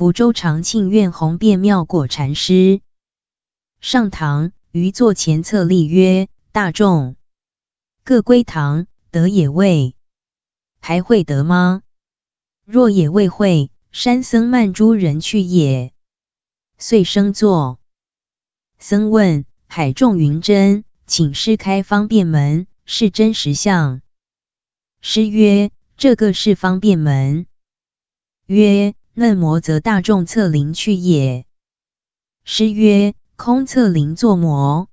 福州长庆院红遍妙果禅师上堂于座前侧立曰：“大众各归堂，得也未？还会得吗？若也未会，山僧漫诸人去也。”遂升座。僧问海众云：“真，请师开方便门，是真实相。”师曰：“这个是方便门。”曰。嫩模则大众侧邻去也。诗曰：“空侧邻作模。」